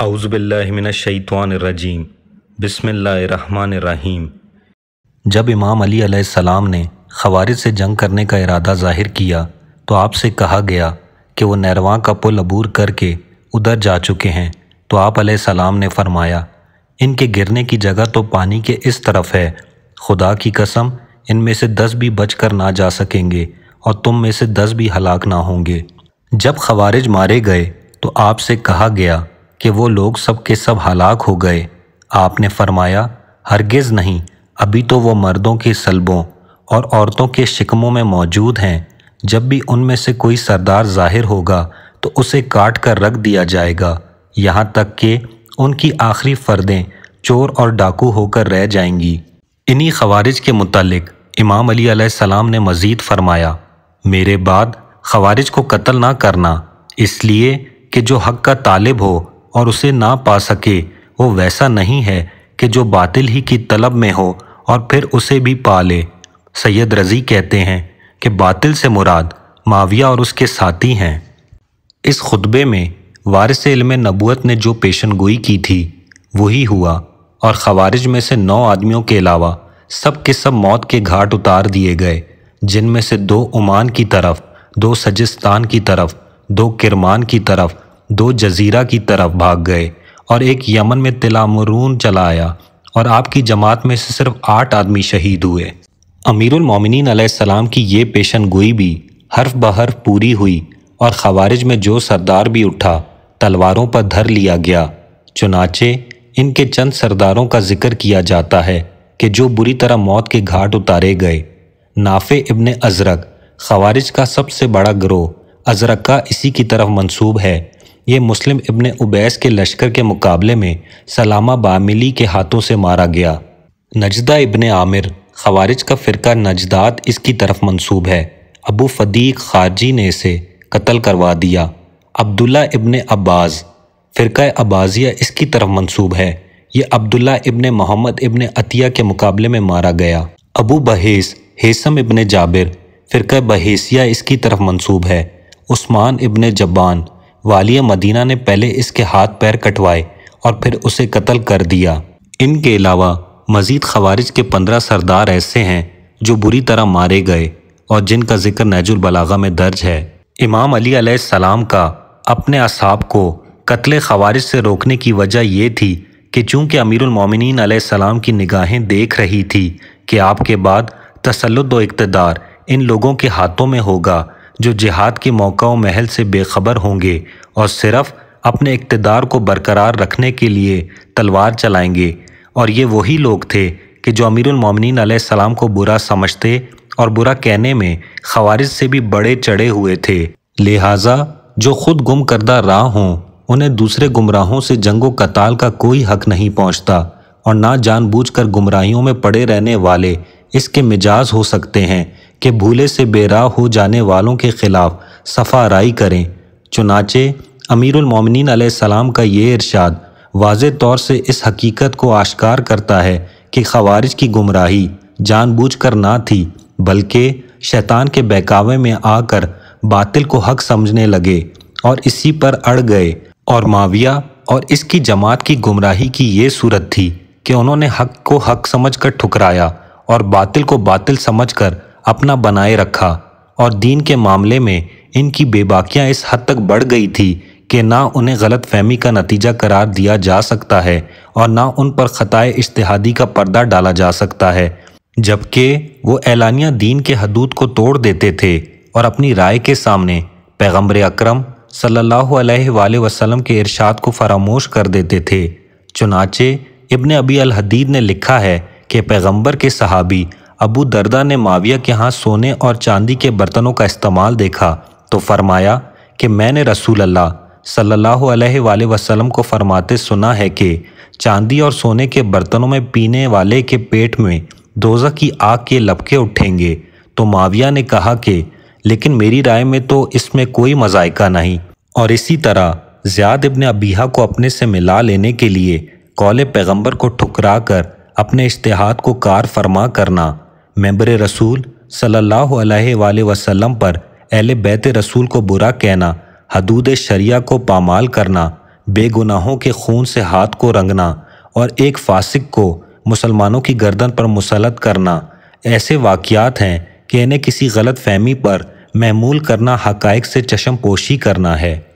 अउज़बिल्लिमिनशैतवानरजीम बसमीम जब इमाम अली सलाम ने खवारिज से जंग करने का इरादा ज़ाहिर किया तो आपसे कहा गया कि वह नरवा का पुल अबूर करके उधर जा चुके हैं तो आप सलाम ने फरमाया इनके गिरने की जगह तो पानी के इस तरफ है खुदा की कसम इनमें से दस भी बच कर ना जा सकेंगे और तुम में से दस भी हलाक ना होंगे जब खवारिज मारे गए तो आपसे कहा गया कि वो लोग सब के सब हलाक हो गए आपने फरमाया हरगिज़ नहीं अभी तो वो मर्दों के सलबों और औरतों के शिकमों में मौजूद हैं जब भी उनमें से कोई सरदार जाहिर होगा तो उसे काट कर रख दिया जाएगा यहाँ तक कि उनकी आखिरी फर्दें चोर और डाकू होकर रह जाएंगी इन्हीं खवारिज के मुतालिक इमाम अली सलाम ने मज़ीद फरमाया मेरे बाद खवारिज को कत्ल ना करना इसलिए कि जो हक का तालिब हो और उसे ना पा सके वो वैसा नहीं है कि जो बातिल ही की तलब में हो और फिर उसे भी पा ले सैयद रज़ी कहते हैं कि बातिल से मुराद माविया और उसके साथी हैं इस खुतबे में वारिस इल्म नबूत ने जो पेशन गोई की थी वही हुआ और खवारिज में से नौ आदमियों के अलावा सब के सब मौत के घाट उतार दिए गए जिनमें से दो ओमान की तरफ दो सजिस्तान की तरफ दो किरमान की तरफ दो जजीरा की तरफ भाग गए और एक यमन में तिलामरून चला आया और आपकी जमात में से सिर्फ आठ आदमी शहीद हुए अमीरुल मोमिनीन सलाम की ये पेशन गोई भी हर्फ बहर्फ पूरी हुई और खवारिज में जो सरदार भी उठा तलवारों पर धर लिया गया चुनाचे इनके चंद सरदारों का जिक्र किया जाता है कि जो बुरी तरह मौत के घाट उतारे गए नाफे इब्ने अजरक खवारिज का सबसे बड़ा ग्रोह अजरक का इसी की तरफ मंसूब है ये मुस्लिम इब्ने उबैस के लश्कर के मुकाबले में सलामा बामिली के हाथों से मारा गया नजदा इब्ने आमिर खवारिज का फ़िरका नजदात इसकी तरफ मंसूब है अबू फदीक खारजी ने इसे कत्ल करवा दिया अब्दुल्ला इब्ने अब्बास फ़िरका अबाजिया इसकी तरफ मंसूब है ये अब्दुल्ला इब्ने मोहम्मद इब्ने अतिया के मुकाबले में मारा गया अबू बहेस हेसम इब्ने जाबिर फ़िरका बहेसिया इसकी तरफ मंसूब है उस्मान इब्ने जबान वालिया मदीना ने पहले इसके हाथ पैर कटवाए और फिर उसे कत्ल कर दिया इनके अलावा मजीद खवारिज के पंद्रह सरदार ऐसे हैं जो बुरी तरह मारे गए और जिनका जिक्र नैजुल बलागा में दर्ज है इमाम अली सलाम का अपने असाब को कत्ल खवारिज से रोकने की वजह यह थी कि चूँकि अमीरमिन सलाम की निगाहें देख रही थी कि आपके बाद तसलुद व इकतदार इन लोगों के हाथों में होगा जो जिहाद के व महल से बेखबर होंगे और सिर्फ अपने इकतदार को बरकरार रखने के लिए तलवार चलाएंगे और ये वही लोग थे कि जो अमीरमिन सलाम को बुरा समझते और बुरा कहने में खवारिज से भी बड़े चढ़े हुए थे लिहाजा जो खुद गुम करदा राह हों उन्हें दूसरे गुमराहों से जंगो कताल का कोई हक नहीं पहुंचता और ना जानबूझकर गुमराहियों में पड़े रहने वाले इसके मिजाज हो सकते हैं कि भूले से बेराह हो जाने वालों के खिलाफ सफाराई करें चुनाचे अमीरमिन सलाम का ये इरशाद वाज तौर से इस हकीकत को आश्कार करता है कि खवारिज की गुमराही जानबूझ कर ना थी बल्कि शैतान के बहकावे में आकर बातिल को हक समझने लगे और इसी पर अड़ गए और माविया और इसकी जमात की गुमराही की ये सूरत थी कि उन्होंने हक को हक समझ कर ठुकराया और बातिल को बातिल समझ कर अपना बनाए रखा और दीन के मामले में इनकी बेबाकियां इस हद तक बढ़ गई थी कि ना उन्हें गलत फहमी का नतीजा करार दिया जा सकता है और ना उन पर ख़ताए इश्तहादी का पर्दा डाला जा सकता है जबकि वो एलानिया दीन के हदूद को तोड़ देते थे और अपनी राय के सामने पैगम्बर अक्रम सल्लल्लाहु अलैहि वसल्लम के इरशाद को फरामोश कर देते थे चुनाचे इबन अबी अल हदीद ने लिखा है कि पैगंबर के सहाबी अबू दर्दा ने माविया के यहाँ सोने और चांदी के बर्तनों का इस्तेमाल देखा तो फरमाया कि मैंने रसूल अल्लाह सल्लल्लाहु अलैहि वसल्लम को फरमाते सुना है कि चांदी और सोने के बर्तनों में पीने वाले के पेट में दोजा की आग के लपके उठेंगे तो माविया ने कहा कि लेकिन मेरी राय में तो इसमें कोई मजायका नहीं और इसी तरह ज्याद इब्ने अबीहा को अपने से मिला लेने के लिए कौले पैगंबर को ठुकरा कर अपने इश्तहाद को कार फरमा करना मेंबर रसूल सल्लल्लाहु अलैहि वसल्लम पर अहल बैत रसूल को बुरा कहना हदूद शरिया को पामाल करना बेगुनाहों के खून से हाथ को रंगना और एक फासिक को मुसलमानों की गर्दन पर मुसलत करना ऐसे वाक़ात हैं कि इन्हें किसी गलत फहमी पर महमूल करना हक़ से चशम पोशी करना है